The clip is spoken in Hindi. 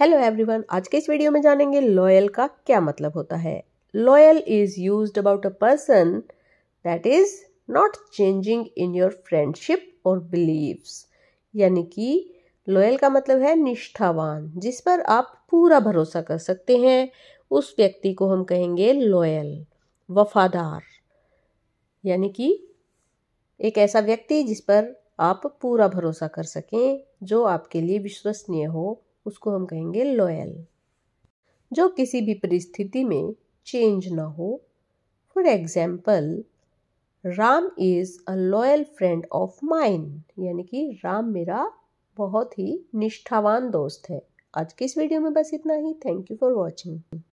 हेलो एवरीवन आज के इस वीडियो में जानेंगे लॉयल का क्या मतलब होता है loyal is used about a person that is not changing in your friendship और बिलीव्स यानी कि लॉयल का मतलब है निष्ठावान जिस पर आप पूरा भरोसा कर सकते हैं उस व्यक्ति को हम कहेंगे लॉयल वफादार यानी कि एक ऐसा व्यक्ति जिस पर आप पूरा भरोसा कर सकें जो आपके लिए विश्वसनीय हो उसको हम कहेंगे लॉयल जो किसी भी परिस्थिति में चेंज ना हो for example Ram is a loyal friend of mine यानी कि राम मेरा बहुत ही निष्ठावान दोस्त है आज के इस वीडियो में बस इतना ही थैंक यू फॉर वॉचिंग